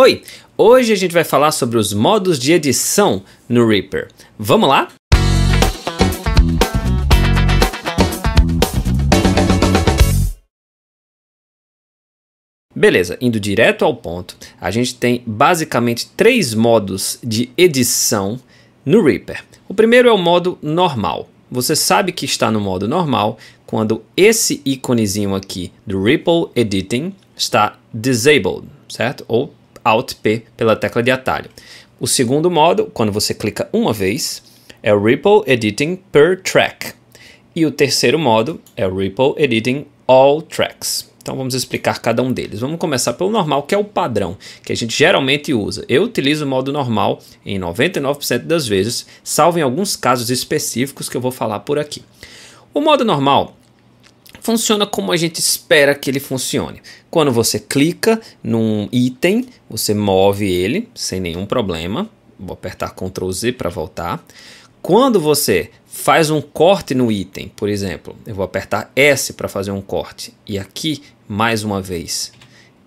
Oi, hoje a gente vai falar sobre os modos de edição no Reaper. Vamos lá? Beleza, indo direto ao ponto, a gente tem basicamente três modos de edição no Reaper. O primeiro é o modo normal. Você sabe que está no modo normal quando esse íconezinho aqui do Ripple Editing está disabled, certo? Ou Alt P pela tecla de atalho. O segundo modo, quando você clica uma vez, é o Ripple Editing Per Track. E o terceiro modo é o Ripple Editing All Tracks. Então vamos explicar cada um deles. Vamos começar pelo normal, que é o padrão, que a gente geralmente usa. Eu utilizo o modo normal em 99% das vezes, salvo em alguns casos específicos que eu vou falar por aqui. O modo normal funciona como a gente espera que ele funcione. Quando você clica num item, você move ele sem nenhum problema. Vou apertar Ctrl Z para voltar. Quando você faz um corte no item, por exemplo, eu vou apertar S para fazer um corte e aqui mais uma vez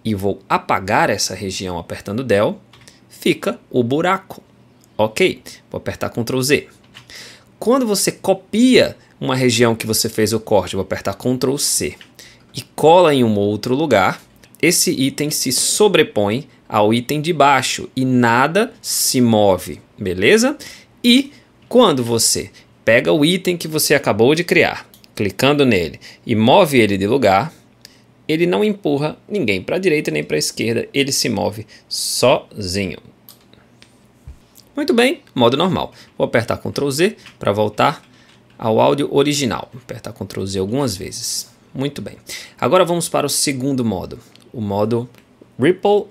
e vou apagar essa região apertando Del, fica o buraco. Ok, vou apertar Ctrl Z. Quando você copia uma região que você fez o corte, vou apertar Ctrl C e cola em um outro lugar, esse item se sobrepõe ao item de baixo e nada se move, beleza? E quando você pega o item que você acabou de criar, clicando nele e move ele de lugar, ele não empurra ninguém para a direita nem para a esquerda, ele se move sozinho. Muito bem, modo normal. Vou apertar Ctrl Z para voltar ao áudio original. Aperta apertar Ctrl Z algumas vezes. Muito bem. Agora vamos para o segundo modo, o modo Ripple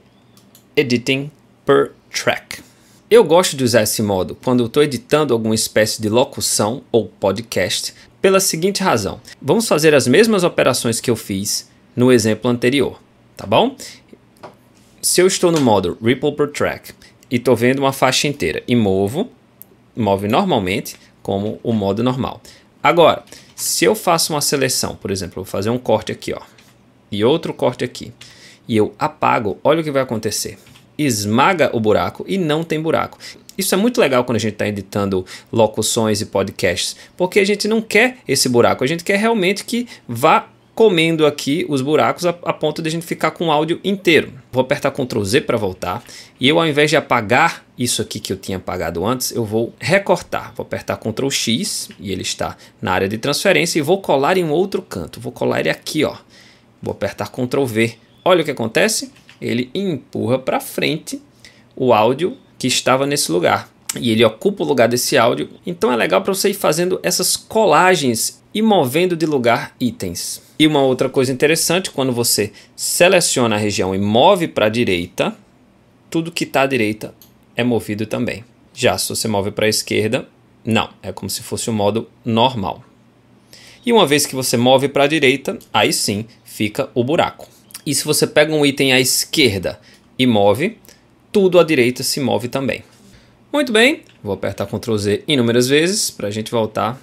Editing per Track. Eu gosto de usar esse modo quando eu estou editando alguma espécie de locução ou podcast pela seguinte razão. Vamos fazer as mesmas operações que eu fiz no exemplo anterior, tá bom? Se eu estou no modo Ripple per Track e estou vendo uma faixa inteira e movo, move normalmente, como o modo normal. Agora, se eu faço uma seleção, por exemplo, vou fazer um corte aqui ó, e outro corte aqui, e eu apago, olha o que vai acontecer. Esmaga o buraco e não tem buraco. Isso é muito legal quando a gente está editando locuções e podcasts, porque a gente não quer esse buraco, a gente quer realmente que vá comendo aqui os buracos a, a ponto de a gente ficar com o áudio inteiro. Vou apertar Ctrl Z para voltar e eu ao invés de apagar isso aqui que eu tinha apagado antes, eu vou recortar. Vou apertar Ctrl X e ele está na área de transferência e vou colar em outro canto. Vou colar ele aqui, ó. Vou apertar Ctrl V. Olha o que acontece, ele empurra para frente o áudio que estava nesse lugar e ele ocupa o lugar desse áudio. Então é legal para você ir fazendo essas colagens e movendo de lugar itens. E uma outra coisa interessante, quando você seleciona a região e move para a direita, tudo que está à direita é movido também. Já se você move para a esquerda, não, é como se fosse o um modo normal. E uma vez que você move para a direita, aí sim fica o buraco. E se você pega um item à esquerda e move, tudo à direita se move também. Muito bem, vou apertar Ctrl Z inúmeras vezes para a gente voltar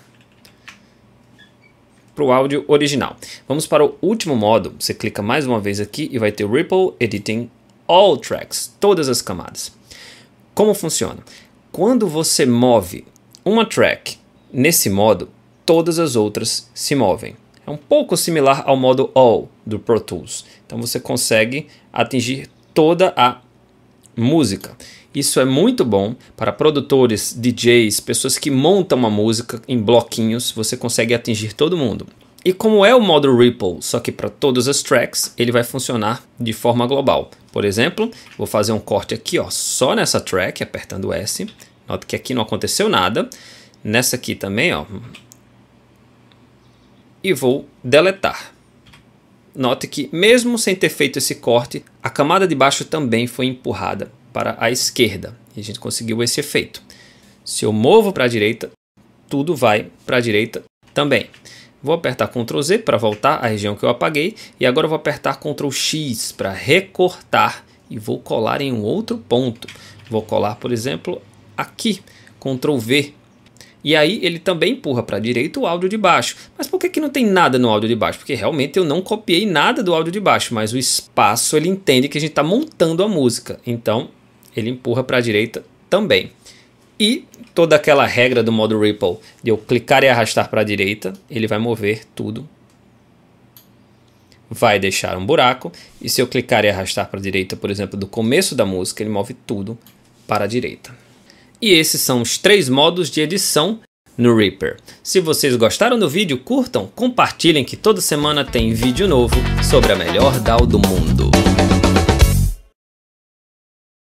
para o áudio original. Vamos para o último modo. Você clica mais uma vez aqui e vai ter Ripple Editing All Tracks, todas as camadas. Como funciona? Quando você move uma track nesse modo, todas as outras se movem. É um pouco similar ao modo All do Pro Tools. Então você consegue atingir toda a música. Isso é muito bom para produtores, DJs, pessoas que montam uma música em bloquinhos, você consegue atingir todo mundo. E como é o modo Ripple, só que para todas as tracks, ele vai funcionar de forma global. Por exemplo, vou fazer um corte aqui, ó, só nessa track, apertando S. Nota que aqui não aconteceu nada. Nessa aqui também, ó. E vou deletar. Note que, mesmo sem ter feito esse corte, a camada de baixo também foi empurrada para a esquerda e a gente conseguiu esse efeito. Se eu movo para a direita, tudo vai para a direita também. Vou apertar Ctrl Z para voltar à região que eu apaguei e agora vou apertar Ctrl X para recortar e vou colar em um outro ponto. Vou colar, por exemplo, aqui, Ctrl V e aí ele também empurra para a direita o áudio de baixo. Mas por que, que não tem nada no áudio de baixo? Porque realmente eu não copiei nada do áudio de baixo, mas o espaço ele entende que a gente está montando a música. Então ele empurra para a direita também. E toda aquela regra do modo Ripple de eu clicar e arrastar para a direita, ele vai mover tudo. Vai deixar um buraco. E se eu clicar e arrastar para a direita, por exemplo, do começo da música, ele move tudo para a direita. E esses são os três modos de edição no Reaper. Se vocês gostaram do vídeo, curtam, compartilhem que toda semana tem vídeo novo sobre a melhor DAO do mundo.